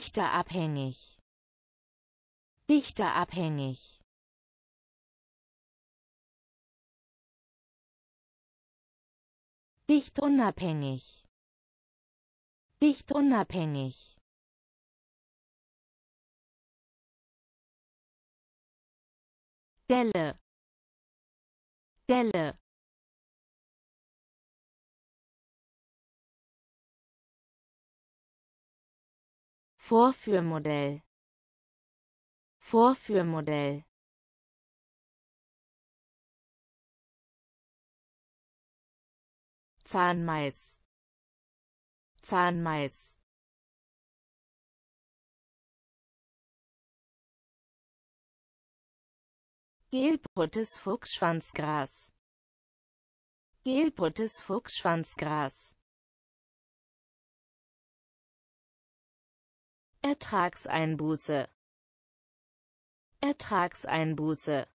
Dichterabhängig. Dichterabhängig. Dichtunabhängig. Dichtunabhängig. Delle. Delle. Vorführmodell Vorführmodell Zahnmais Zahnmais Gelbrutes Fuchsschwanzgras Gelbrutes Fuchsschwanzgras Ertragseinbuße Ertragseinbuße